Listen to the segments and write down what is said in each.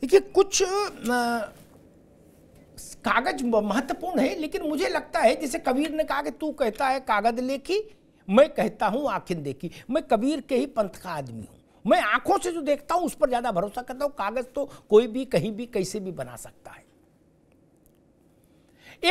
देखिए कुछ कागज महत्वपूर्ण है लेकिन मुझे लगता है जैसे कबीर ने कहा कि तू कहता है कागज लेखी मैं कहता हूँ आखिर देखी मैं कबीर के ही पंथ का आदमी हूँ मैं आंखों से जो देखता हूँ उस पर ज़्यादा भरोसा करता हूँ कागज़ तो कोई भी कहीं भी कैसे भी बना सकता है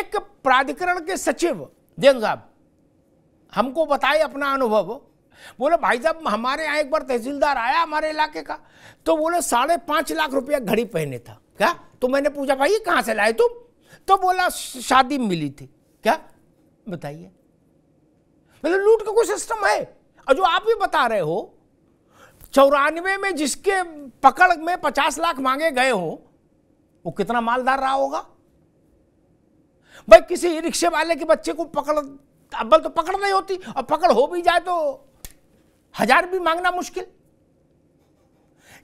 एक प्राधिकरण के सचिव जैन साहब हमको बताए अपना अनुभव बोले भाई साहब हमारे यहाँ एक बार तहसीलदार आया हमारे इलाके का तो बोले साढ़े पाँच लाख रुपया घड़ी पहने था क्या तो मैंने पूछा भाई ये कहाँ से लाए तुम तो बोला शादी मिली थी क्या बताइए मतलब लूट का कोई सिस्टम है और जो आप भी बता रहे हो चौरानवे में जिसके पकड़ में पचास लाख मांगे गए हो वो कितना मालदार रहा होगा भाई किसी रिक्शे वाले के बच्चे को पकड़ अब्बल तो पकड़ नहीं होती और पकड़ हो भी जाए तो हजार भी मांगना मुश्किल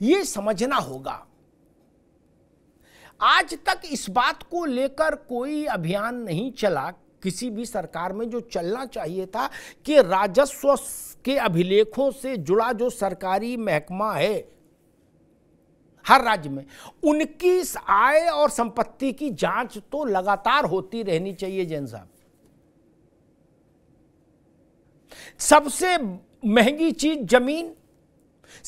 ये समझना होगा आज तक इस बात को लेकर कोई अभियान नहीं चला किसी भी सरकार में जो चलना चाहिए था कि राजस्व के अभिलेखों से जुड़ा जो सरकारी महकमा है हर राज्य में उनकी आय और संपत्ति की जांच तो लगातार होती रहनी चाहिए जैन साहब सबसे महंगी चीज जमीन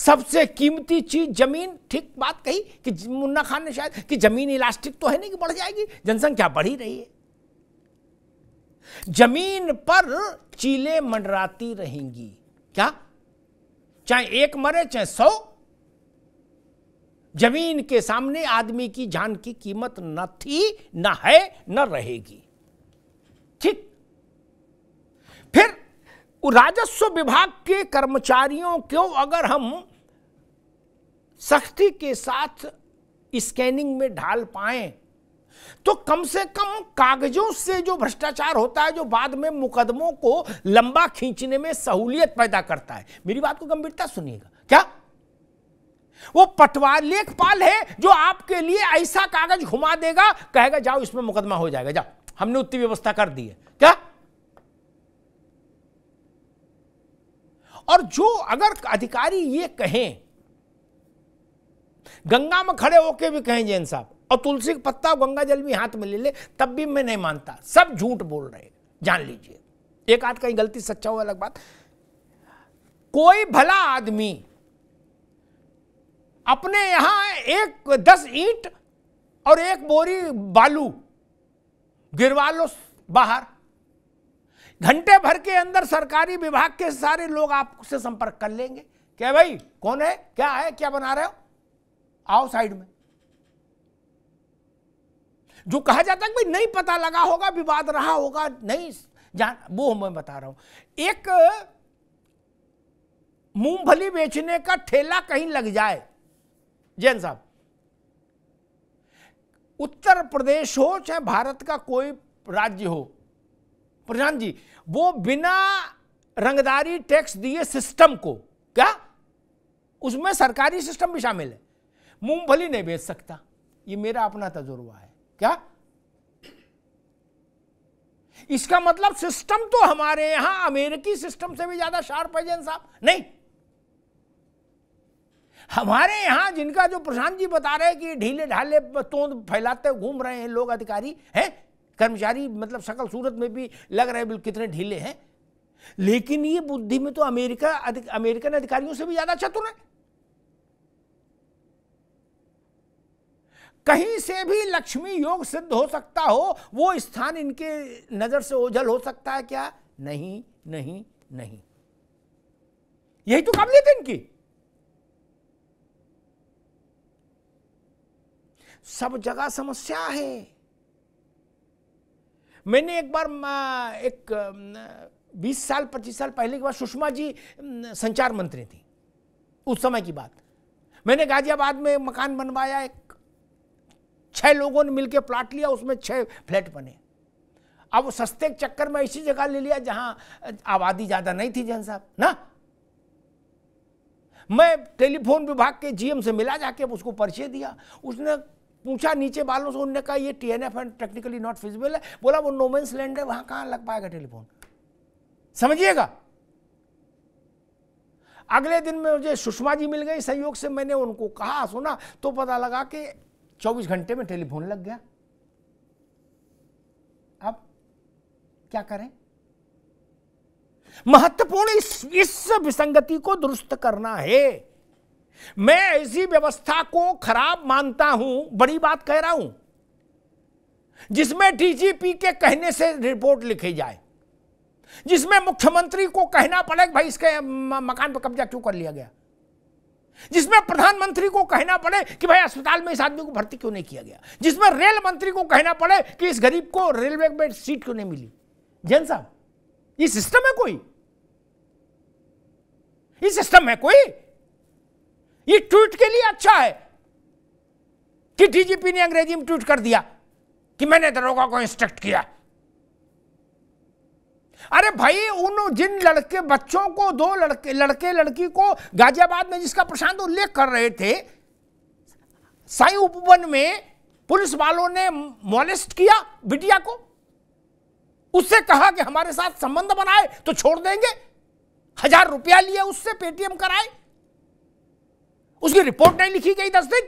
सबसे कीमती चीज जमीन ठीक बात कही कि मुन्ना खान ने शायद कि जमीन इलास्टिक तो है नहीं कि बढ़ जाएगी जनसंख्या बढ़ ही रही है जमीन पर चीले मंडराती रहेंगी क्या चाहे एक मरे चाहे सौ जमीन के सामने आदमी की जान की कीमत न थी न है न रहेगी ठीक फिर राजस्व विभाग के कर्मचारियों को अगर हम सख्ती के साथ स्कैनिंग में ढाल पाए तो कम से कम कागजों से जो भ्रष्टाचार होता है जो बाद में मुकदमों को लंबा खींचने में सहूलियत पैदा करता है मेरी बात को गंभीरता सुनिएगा क्या वो पटवार लेखपाल है जो आपके लिए ऐसा कागज घुमा देगा कहेगा जाओ इसमें मुकदमा हो जाएगा जाओ हमने उतनी व्यवस्था कर दी है क्या और जो अगर अधिकारी ये कहें गंगा में खड़े होके भी कहें जैन साहब और तुलसी का पत्ता गंगा जल भी हाथ में ले ले तब भी मैं नहीं मानता सब झूठ बोल रहे जान लीजिए एक आध कहीं गलती सच्चा हुआ अलग बात कोई भला आदमी अपने यहां एक दस ईंट और एक बोरी बालू गिरवा लो बाहर घंटे भर के अंदर सरकारी विभाग के सारे लोग आपसे संपर्क कर लेंगे क्या भाई कौन है क्या है क्या बना रहे हो आओ साइड में जो कहा जाता है भाई नहीं पता लगा होगा विवाद रहा होगा नहीं जान वो मैं बता रहा हूं एक मूंगफली बेचने का ठेला कहीं लग जाए जैन साहब उत्तर प्रदेश हो चाहे भारत का कोई राज्य हो प्रशांत जी वो बिना रंगदारी टैक्स दिए सिस्टम को क्या उसमें सरकारी सिस्टम भी शामिल है मूंगफली नहीं बेच सकता ये मेरा अपना तजुर्बा है क्या इसका मतलब सिस्टम तो हमारे यहां अमेरिकी सिस्टम से भी ज्यादा शार्प है जैन साहब नहीं हमारे यहां जिनका जो प्रशांत जी बता रहे हैं कि ढीले ढाले तोंद फैलाते घूम रहे हैं लोग अधिकारी हैं कर्मचारी मतलब सकल सूरत में भी लग रहे बिल्कुल कितने ढीले हैं लेकिन ये बुद्धि में तो अमेरिका अधिक, अमेरिकन अधिकारियों से भी ज़्यादा चतुर है कहीं से भी लक्ष्मी योग सिद्ध हो सकता हो वो स्थान इनके नज़र से ओझल हो सकता है क्या नहीं नहीं नहीं यही तो काबिलियत है इनकी सब जगह समस्या है मैंने एक बार एक बीस साल पच्चीस साल पहले की बात सुषमा जी संचार मंत्री थी उस समय की बात मैंने गाजियाबाद में मकान बनवाया एक छह लोगों ने मिलकर प्लाट लिया उसमें छह फ्लैट बने अब सस्ते के चक्कर में ऐसी जगह ले लिया जहां आबादी ज़्यादा नहीं थी जहन साहब ना मैं टेलीफोन विभाग के जीएम से मिला जाके उसको परिचय दिया उसने पूछा नीचे वालों से उनने कहा ये TNF and technically not feasible है बोला वो नोमेंस लैंड है वहां कहां लग पाएगा टेलीफोन समझिएगा अगले दिन में मुझे सुषमा जी मिल गई सहयोग से मैंने उनको कहा सुना तो पता लगा कि 24 घंटे में टेलीफोन लग गया अब क्या करें महत्वपूर्ण इस, इस विसंगति को दुरुस्त करना है मैं ऐसी व्यवस्था को खराब मानता हूं बड़ी बात कह रहा हूं जिसमें डीजीपी के कहने से रिपोर्ट लिखी जाए जिसमें मुख्यमंत्री को कहना पड़े भाई इसके मकान पर कब्जा क्यों कर लिया गया जिसमें प्रधानमंत्री को कहना पड़े कि भाई अस्पताल में इस आदमी को भर्ती क्यों नहीं किया गया जिसमें रेल मंत्री को कहना पड़े कि इस गरीब को रेलवे में सीट क्यों नहीं मिली जैन साहब ये सिस्टम है कोई ये सिस्टम है कोई ये ट्वीट के लिए अच्छा है कि डीजीपी ने अंग्रेजी में ट्वीट कर दिया कि मैंने दरोगा तो को इंस्ट्रक्ट किया अरे भाई उन जिन लड़के बच्चों को दो लड़के लड़के लड़की को गाजियाबाद में जिसका प्रशांत उल्लेख कर रहे थे साई उपवन में पुलिस वालों ने मोलिस्ट किया बिटिया को उससे कहा कि हमारे साथ संबंध बनाए तो छोड़ देंगे हजार रुपया लिए उससे पेटीएम कराए उसकी रिपोर्ट नहीं लिखी गई दस दिन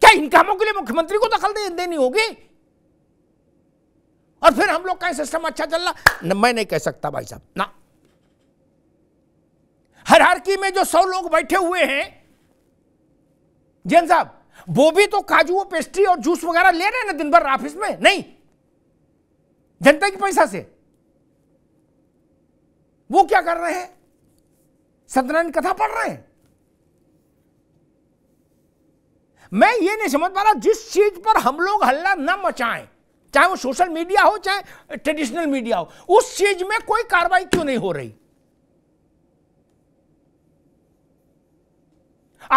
क्या इन कामों के लिए मुख्यमंत्री को दखल दे, देनी होगी और फिर हम लोग का सिस्टम अच्छा चल रहा मैं नहीं कह सकता भाई साहब ना हर हारकी में जो सौ लोग बैठे हुए हैं जैन साहब वो भी तो काजू पेस्ट्री और जूस वगैरह ले रहे हैं ना दिन भर ऑफिस में नहीं जनता के पैसा से वो क्या कर रहे हैं सत्यनारायण कथा पढ़ रहे हैं मैं ये नहीं समझ पा रहा जिस चीज पर हम लोग हल्ला न मचाएं चाहे वो सोशल मीडिया हो चाहे ट्रेडिशनल मीडिया हो उस चीज में कोई कार्रवाई क्यों नहीं हो रही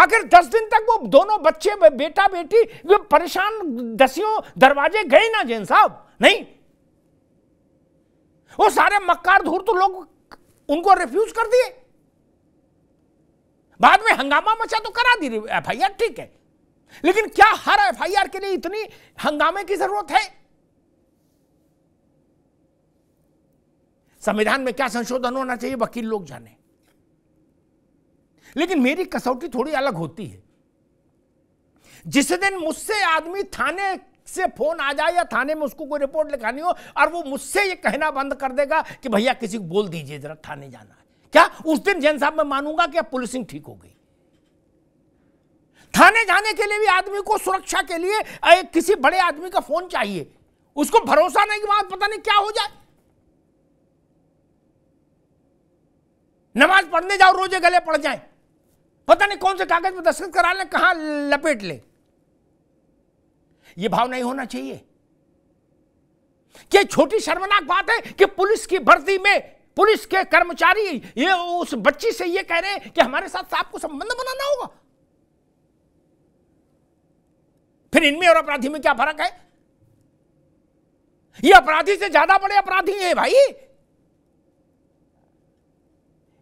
आखिर दस दिन तक वो दोनों बच्चे बेटा बेटी वे परेशान दसियों दरवाजे गए ना जैन साहब नहीं वो सारे मक्कार तो लोग उनको रिफ्यूज कर दिए बाद में हंगामा मचा तो करा दी एफ ठीक है लेकिन क्या हर एफ के लिए इतनी हंगामे की जरूरत है संविधान में क्या संशोधन होना चाहिए वकील लोग जाने लेकिन मेरी कसौटी थोड़ी अलग होती है जिस दिन मुझसे आदमी थाने से फोन आ जाए या थाने में उसको कोई रिपोर्ट लिखानी हो और वो मुझसे ये कहना बंद कर देगा कि भैया किसी को बोल दीजिए जरा थाने जाना क्या उस दिन जैन साहब मैं मानूंगा कि अब पुलिसिंग ठीक हो गई थाने जाने के लिए भी आदमी को सुरक्षा के लिए एक किसी बड़े आदमी का फोन चाहिए उसको भरोसा नहीं कि वहां पता नहीं क्या हो जाए नमाज पढ़ने जाओ रोजे गले पड़ जाए पता नहीं कौन से कागज में दस्तखत करा ले कहां लपेट ले यह भाव नहीं होना चाहिए क्या छोटी शर्मनाक बात है कि पुलिस की भर्ती में पुलिस के कर्मचारी ये उस बच्ची से ये कह रहे हैं कि हमारे साथ को संबंध बनाना होगा फिर इनमें और अपराधी में क्या फर्क है ये अपराधी से ज्यादा बड़े अपराधी हैं भाई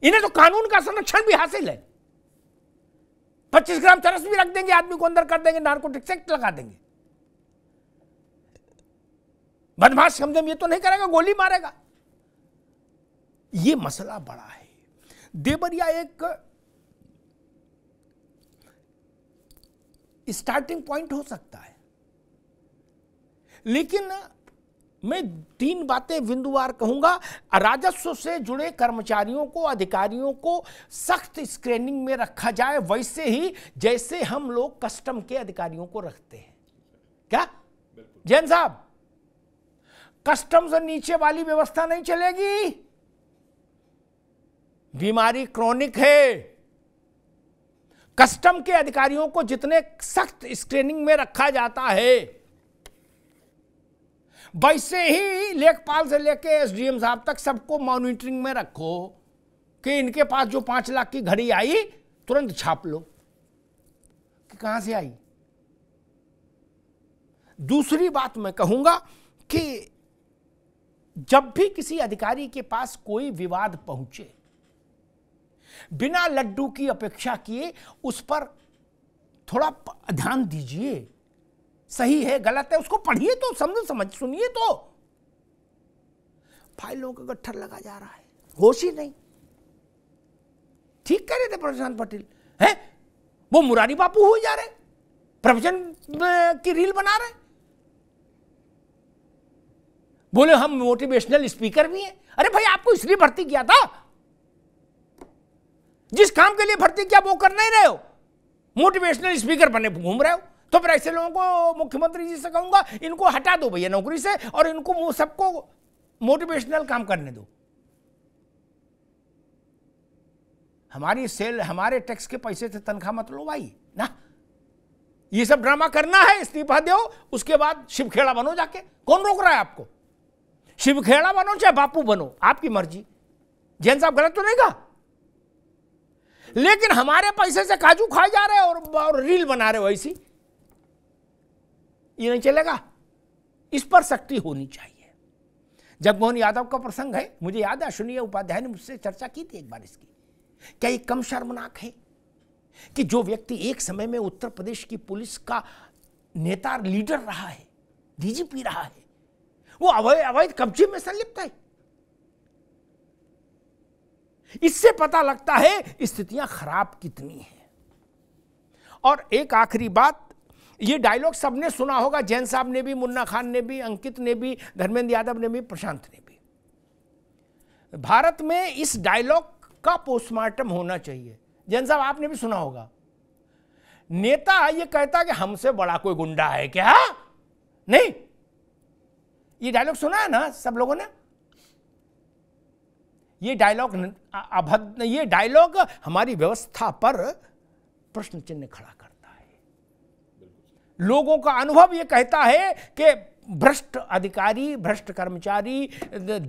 इन्हें तो कानून का संरक्षण भी हासिल है पच्चीस ग्राम चरस भी रख देंगे आदमी को अंदर कर देंगे नार्कोटिक्स एक्ट लगा देंगे बदमाश समझे ये तो नहीं करेगा गोली मारेगा ये मसला बड़ा है देवरिया एक स्टार्टिंग पॉइंट हो सकता है लेकिन मैं तीन बातें बिंदुवार कहूंगा राजस्व से जुड़े कर्मचारियों को अधिकारियों को सख्त स्क्रीनिंग में रखा जाए वैसे ही जैसे हम लोग कस्टम के अधिकारियों को रखते हैं क्या जैन साहब कस्टम्स और नीचे वाली व्यवस्था नहीं चलेगी बीमारी क्रॉनिक है कस्टम के अधिकारियों को जितने सख्त स्क्रीनिंग में रखा जाता है वैसे ही लेखपाल से लेके एसडीएम साहब तक सबको मॉनिटरिंग में रखो कि इनके पास जो पांच लाख की घड़ी आई तुरंत छाप लो कि कहां से आई दूसरी बात मैं कहूंगा कि जब भी किसी अधिकारी के पास कोई विवाद पहुंचे बिना लड्डू की अपेक्षा किए उस पर थोड़ा ध्यान दीजिए सही है गलत है उसको पढ़िए तो समझ समझ सुनिए तो फाइलों का गट्ठर लगा जा रहा है होश ही नहीं ठीक कह रहे थे प्रशांत पटेल है वो मुरारी बापू हो जा रहे प्रवचन की रील बना रहे बोले हम मोटिवेशनल स्पीकर भी हैं अरे भाई आपको इसलिए भर्ती किया था जिस काम के लिए भर्ती किया वो कर नहीं रहे हो मोटिवेशनल स्पीकर बने घूम रहे हो तो फिर ऐसे लोगों को मुख्यमंत्री जी से कहूंगा इनको हटा दो भैया नौकरी से और इनको सबको मोटिवेशनल काम करने दो हमारी सेल हमारे टैक्स के पैसे से तनख्वाह मत लो भाई ना ये सब ड्रामा करना है इस्तीफा दो उसके बाद शिवखेड़ा बनो जाके कौन रोक रहा है आपको शिवखेड़ा बनो चाहे बापू बनो आपकी मर्जी जैन साहब गलत तो नहीं कहा लेकिन हमारे पैसे से काजू खाए जा रहे और, और रील बना रहे हो ऐसी ये नहीं चलेगा इस पर सख्ती होनी चाहिए जगमोहन यादव का प्रसंग है मुझे याद है सुनिए उपाध्याय ने मुझसे चर्चा की थी एक बार इसकी क्या ये कम शर्मनाक है कि जो व्यक्ति एक समय में उत्तर प्रदेश की पुलिस का नेता लीडर रहा है डीजीपी रहा है वो अवैध अवैध कब्जे में संलिप्त है इससे पता लगता है स्थितियां खराब कितनी हैं और एक आखिरी बात ये डायलॉग सबने सुना होगा जैन साहब ने भी मुन्ना खान ने भी अंकित ने भी धर्मेंद्र यादव ने भी प्रशांत ने भी भारत में इस डायलॉग का पोस्टमार्टम होना चाहिए जैन साहब आपने भी सुना होगा नेता ये कहता कि हमसे बड़ा कोई गुंडा है क्या नहीं ये डायलॉग सुना है ना सब लोगों ने ये डायलॉग अभद्र ये डायलॉग हमारी व्यवस्था पर प्रश्न चिन्ह खड़ा करता है लोगों का अनुभव ये कहता है कि भ्रष्ट अधिकारी भ्रष्ट कर्मचारी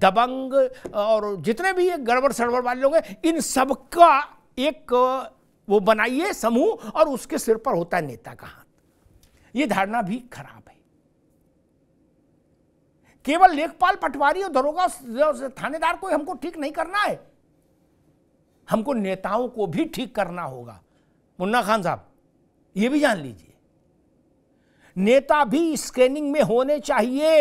दबंग और जितने भी ये गड़बड़ सड़बड़ वाले लोग हैं इन सबका एक वो बनाइए समूह और उसके सिर पर होता है नेता का हाथ ये धारणा भी खराब केवल लेखपाल पटवारी और दरोगा थानेदार को हमको ठीक नहीं करना है हमको नेताओं को भी ठीक करना होगा मुन्ना खान साहब ये भी जान लीजिए नेता भी स्कैनिंग में होने चाहिए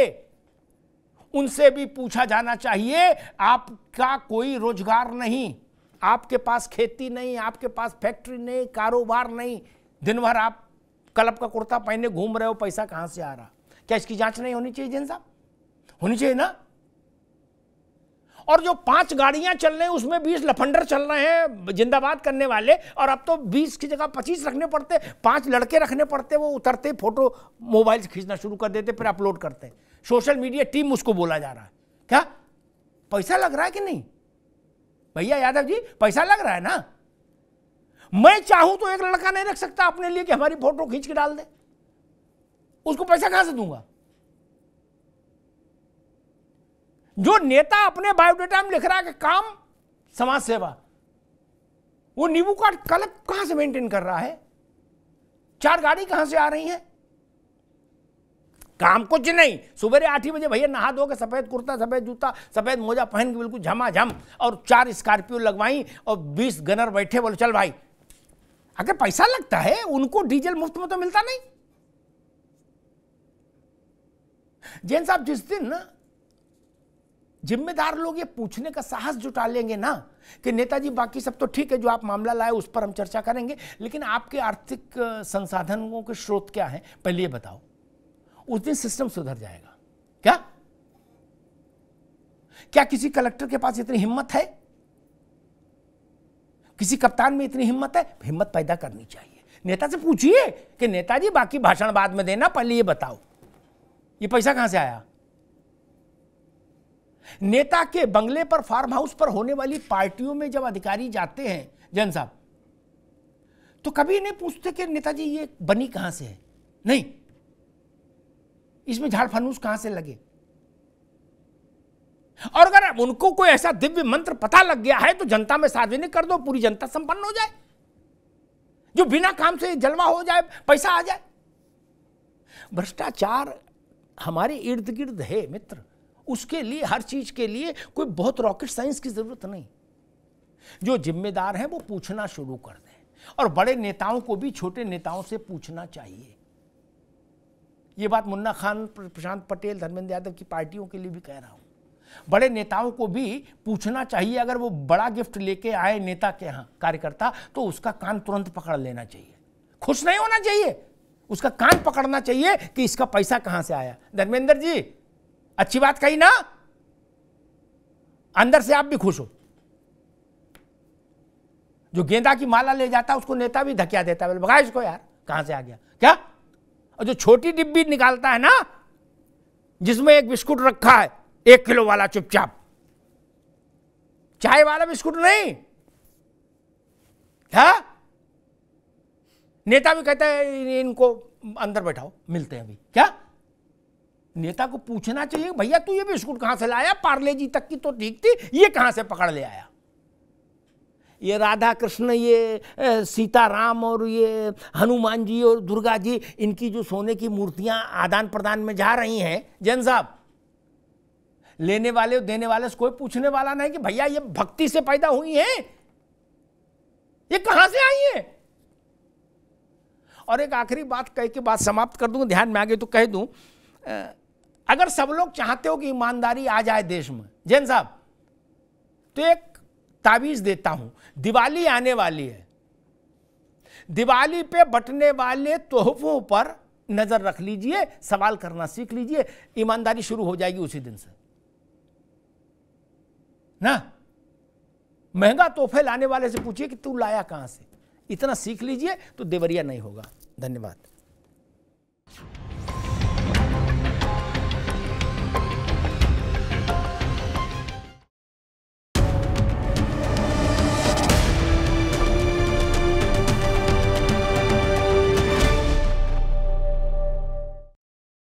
उनसे भी पूछा जाना चाहिए आपका कोई रोजगार नहीं आपके पास खेती नहीं आपके पास फैक्ट्री नहीं कारोबार नहीं दिन भर आप कलब का कुर्ता पहने घूम रहे हो पैसा कहां से आ रहा क्या इसकी जांच नहीं होनी चाहिए जिन साहब होनी चाहिए ना और जो पांच गाड़ियां चल रही हैं उसमें बीस लफंडर चल रहे हैं जिंदाबाद करने वाले और अब तो बीस की जगह पच्चीस रखने पड़ते पांच लड़के रखने पड़ते वो उतरते फोटो मोबाइल से खींचना शुरू कर देते फिर अपलोड करते सोशल मीडिया टीम उसको बोला जा रहा है क्या पैसा लग रहा है कि नहीं भैया यादव जी पैसा लग रहा है ना मैं चाहूं तो एक लड़का नहीं रख सकता अपने लिए कि हमारी फोटो खींच के डाल दे उसको पैसा कहां से दूंगा जो नेता अपने बायोडाटा में लिख रहा है कि काम समाज सेवा वो नींबू का कलप कहां से मेंटेन कर रहा है चार गाड़ी कहां से आ रही है काम कुछ नहीं सुबह आठ ही बजे भैया नहा दो के सफेद कुर्ता सफेद जूता सफेद मोजा पहन के बिल्कुल झमाझम और चार स्कॉर्पियो लगवाई और बीस गनर बैठे बोले चल भाई अगर पैसा लगता है उनको डीजल मुफ्त में तो मिलता नहीं जैन साहब जिस दिन जिम्मेदार लोग ये पूछने का साहस जुटा लेंगे ना कि नेताजी बाकी सब तो ठीक है जो आप मामला लाए उस पर हम चर्चा करेंगे लेकिन आपके आर्थिक संसाधनों के स्रोत क्या हैं पहले ये बताओ उस दिन सिस्टम सुधर जाएगा क्या क्या किसी कलेक्टर के पास इतनी हिम्मत है किसी कप्तान में इतनी हिम्मत है हिम्मत पैदा करनी चाहिए नेता से पूछिए कि नेताजी बाकी भाषण बाद में देना पहले ये बताओ ये पैसा कहां से आया नेता के बंगले पर फार्म हाउस पर होने वाली पार्टियों में जब अधिकारी जाते हैं जैन साहब तो कभी नहीं पूछते कि नेताजी ये बनी कहां से है नहीं इसमें झाड़ फानूस कहां से लगे और अगर उनको कोई ऐसा दिव्य मंत्र पता लग गया है तो जनता में सार्वजनिक कर दो पूरी जनता संपन्न हो जाए जो बिना काम से जलवा हो जाए पैसा आ जाए भ्रष्टाचार हमारे इर्द गिर्द है मित्र उसके लिए हर चीज़ के लिए कोई बहुत रॉकेट साइंस की ज़रूरत नहीं जो जिम्मेदार हैं वो पूछना शुरू कर दें और बड़े नेताओं को भी छोटे नेताओं से पूछना चाहिए ये बात मुन्ना खान प्रशांत पटेल धर्मेंद्र यादव की पार्टियों के लिए भी कह रहा हूं बड़े नेताओं को भी पूछना चाहिए अगर वो बड़ा गिफ्ट लेके आए नेता के यहां कार्यकर्ता तो उसका कान तुरंत पकड़ लेना चाहिए खुश नहीं होना चाहिए उसका कान पकड़ना चाहिए कि इसका पैसा कहां से आया धर्मेंद्र जी अच्छी बात कही ना अंदर से आप भी खुश हो जो गेंदा की माला ले जाता है उसको नेता भी धकिया देता है बोले इसको यार कहां से आ गया क्या और जो छोटी डिब्बी निकालता है ना जिसमें एक बिस्कुट रखा है एक किलो वाला चुपचाप चाय वाला बिस्कुट नहीं क्या नेता भी कहता है इनको अंदर बैठाओ मिलते हैं अभी क्या नेता को पूछना चाहिए भैया तू ये बिस्कुट कहां से लाया पार्ले जी तक की तो ठीक थी ये कहां से पकड़ ले आया ये राधा कृष्ण ये सीताराम और ये हनुमान जी और दुर्गा जी इनकी जो सोने की मूर्तियां आदान प्रदान में जा रही हैं जैन साहब लेने वाले और देने वाले से कोई पूछने वाला नहीं कि भैया ये भक्ति से पैदा हुई हैं ये कहां से आई है और एक आखिरी बात कह के बात समाप्त कर दूंगा ध्यान में आगे तो कह दूं अगर सब लोग चाहते हो कि ईमानदारी आ जाए देश में जैन साहब तो एक ताबीज देता हूं दिवाली आने वाली है दिवाली पे बटने वाले तोहफों पर नजर रख लीजिए सवाल करना सीख लीजिए ईमानदारी शुरू हो जाएगी उसी दिन से ना महंगा तोहफे लाने वाले से पूछिए कि तू लाया कहां से इतना सीख लीजिए तो देवरिया नहीं होगा धन्यवाद